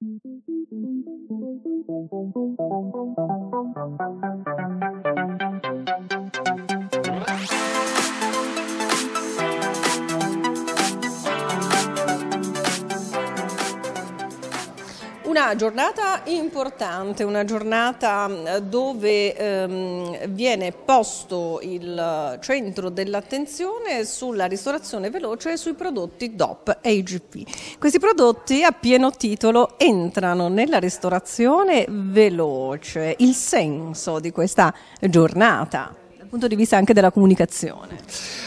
Thank you. Una giornata importante, una giornata mm, dove ehm, viene posto il eh, centro dell'attenzione sulla ristorazione veloce e sui prodotti DOP e IGP. Questi prodotti a pieno titolo entrano nella ristorazione veloce, il senso di questa giornata dal punto di vista anche della comunicazione.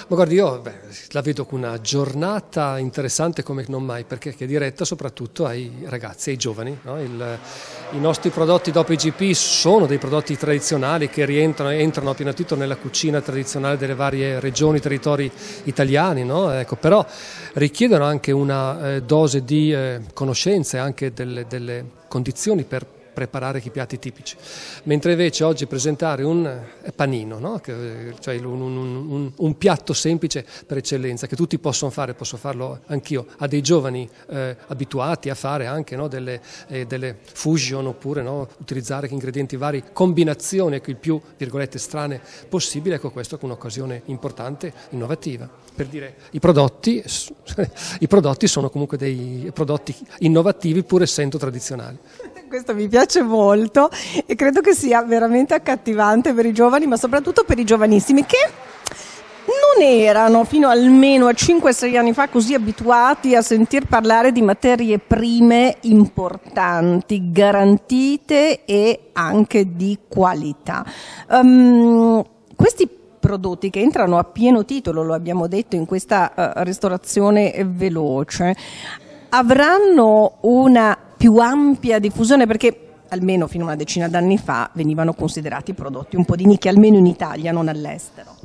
Ma guardi, io beh, la vedo con una giornata interessante come non mai, perché è diretta soprattutto ai ragazzi, ai giovani. No? Il, I nostri prodotti dopo IGP sono dei prodotti tradizionali che rientrano entrano a pieno titolo nella cucina tradizionale delle varie regioni, territori italiani, no? ecco, però richiedono anche una eh, dose di eh, conoscenze, anche delle, delle condizioni per preparare i piatti tipici, mentre invece oggi presentare un eh, panino, no? Eh, cioè un, un, un, un, piatto semplice per eccellenza che tutti possono fare, posso farlo anch'io, a dei giovani eh, abituati a fare anche no? delle, eh, delle, fusion oppure no? utilizzare ingredienti vari, combinazioni ecco, il più virgolette strane possibile, ecco questo è un'occasione importante, innovativa. Per dire, i prodotti, i prodotti sono comunque dei prodotti innovativi pur essendo tradizionali questo mi piace molto e credo che sia veramente accattivante per i giovani, ma soprattutto per i giovanissimi che non erano fino almeno a 5-6 anni fa così abituati a sentir parlare di materie prime importanti, garantite e anche di qualità. Um, questi prodotti che entrano a pieno titolo, lo abbiamo detto, in questa uh, ristorazione veloce, avranno una più ampia diffusione perché almeno fino a una decina d'anni fa venivano considerati prodotti un po' di nicchia, almeno in Italia, non all'estero.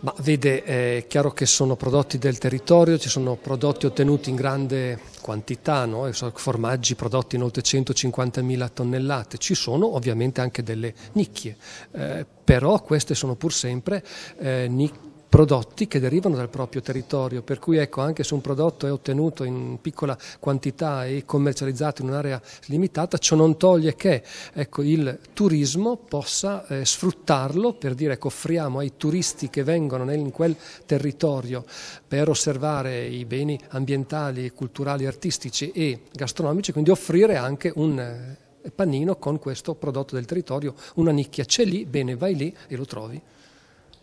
Ma vede, è chiaro che sono prodotti del territorio, ci sono prodotti ottenuti in grande quantità, no? formaggi prodotti in oltre 150.000 tonnellate, ci sono ovviamente anche delle nicchie, eh, però queste sono pur sempre eh, nicchie prodotti che derivano dal proprio territorio, per cui ecco, anche se un prodotto è ottenuto in piccola quantità e commercializzato in un'area limitata, ciò non toglie che ecco, il turismo possa eh, sfruttarlo per dire ecco, offriamo ai turisti che vengono nel, in quel territorio per osservare i beni ambientali, culturali, artistici e gastronomici, quindi offrire anche un eh, panino con questo prodotto del territorio, una nicchia. C'è lì, bene, vai lì e lo trovi.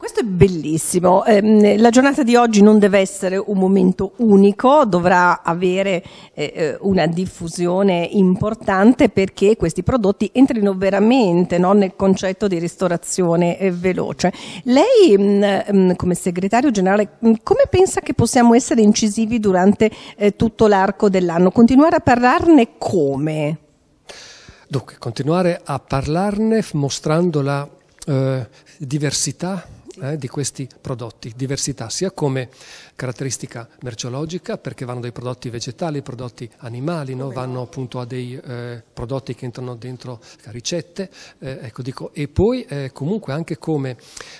Questo è bellissimo. Eh, la giornata di oggi non deve essere un momento unico, dovrà avere eh, eh, una diffusione importante perché questi prodotti entrino veramente no, nel concetto di ristorazione eh, veloce. Lei, mh, mm, mm, come segretario generale, mh, mm, come pensa che possiamo essere incisivi durante eh, tutto l'arco dell'anno? Continuare a parlarne come? Dunque, continuare a parlarne mostrando la diversità eh, di questi prodotti, diversità sia come caratteristica merceologica perché vanno dai prodotti vegetali, ai prodotti animali, no? vanno appunto a dei eh, prodotti che entrano dentro ricette, eh, ecco dico, e poi eh, comunque anche come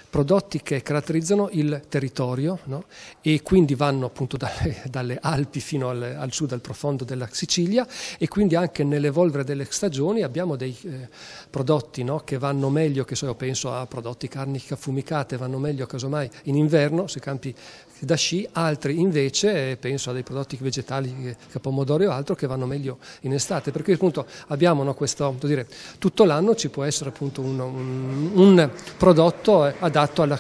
prodotti che caratterizzano il territorio no? e quindi vanno appunto dalle, dalle Alpi fino al, al, sud, al profondo della Sicilia e quindi anche nell'evolvere delle stagioni abbiamo dei eh, prodotti no? che vanno meglio, che so io penso a prodotti carni affumicate, vanno meglio casomai in inverno, sui campi da sci, altri invece, eh, penso a dei prodotti vegetali, eh, pomodori o altro, che vanno meglio in estate, perché appunto abbiamo no, questo, dire, tutto l'anno ci può essere appunto un, un, un prodotto eh, adatto alla...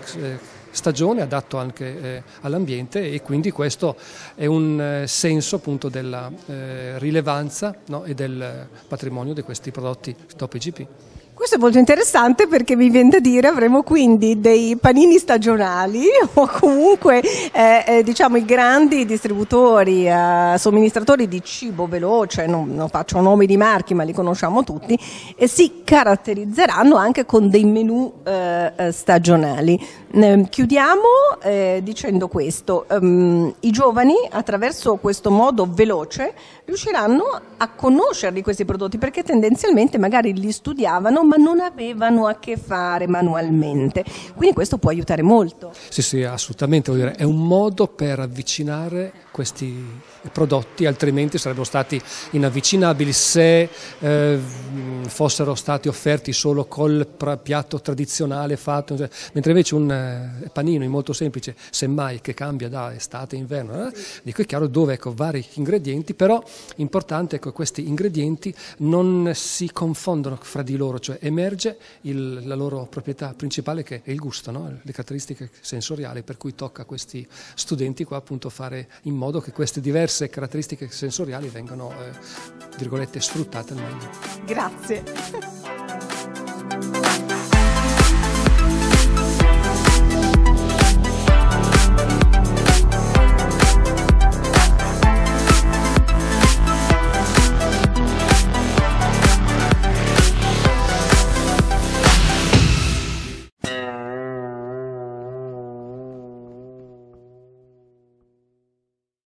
stagione, adatto anche eh, all'ambiente e quindi questo è un senso appunto della eh, rilevanza no, e del patrimonio di questi prodotti top IGP. Questo è molto interessante perché mi viene da dire avremo quindi dei panini stagionali o comunque eh, eh, diciamo i grandi distributori, eh, somministratori di cibo veloce, non, non, faccio nomi di marchi ma li conosciamo tutti, e si caratterizzeranno anche con dei menu eh, eh, stagionali. Ehm, chiudiamo eh, dicendo questo, ehm, i giovani attraverso questo modo veloce riusciranno a conoscerli questi prodotti perché tendenzialmente magari li studiavano ma non avevano a che fare manualmente. Quindi questo può aiutare molto. Sì, sì, assolutamente, dire, è un modo per avvicinare questi prodotti, altrimenti sarebbero stati inavvicinabili se eh, fossero stati offerti solo col piatto tradizionale fatto, cioè, mentre invece un eh, panino molto semplice, semmai che cambia da estate a inverno, eh, dico è chiaro dove ecco, vari ingredienti, però importante è ecco questi ingredienti non si confondono fra di loro, cioè emerge il, la loro proprietà principale che è il gusto, no? le caratteristiche sensoriali, per cui tocca a questi studenti qua appunto fare in modo che queste diverse caratteristiche sensoriali vengano, eh, virgolette, sfruttate al meglio. Grazie.